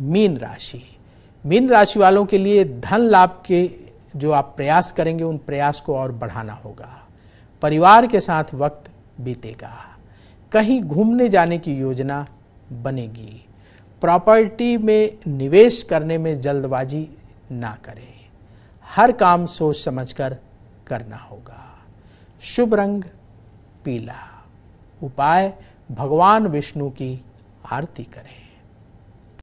mean राशि mean राशि वालों के लिए धन लाभ के जो आप प्रयास करेंगे उन प्रयास को और बढ़ाना होगा परिवार के साथ वक्त बीतेगा कहीं घूमने जाने की योजना बनेगी प्रॉपर्टी में निवेश करने में जल्दबाजी ना करें हर काम सोच समझकर करना होगा शुभ रंग पीला उपाय भगवान विष्णु की आरती करें